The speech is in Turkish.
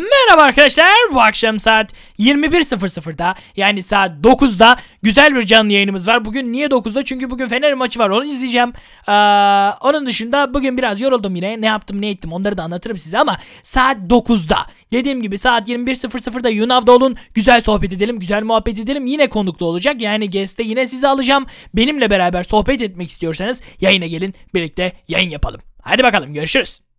Merhaba arkadaşlar bu akşam saat 21.00'da yani saat 9'da güzel bir canlı yayınımız var. Bugün niye 9'da? Çünkü bugün Fener maçı var onu izleyeceğim. Ee, onun dışında bugün biraz yoruldum yine ne yaptım ne ettim onları da anlatırım size ama saat 9'da. Dediğim gibi saat 21.00'da Yunav'da olun güzel sohbet edelim güzel muhabbet edelim yine konuklu olacak. Yani guest'te yine sizi alacağım benimle beraber sohbet etmek istiyorsanız yayına gelin birlikte yayın yapalım. Hadi bakalım görüşürüz.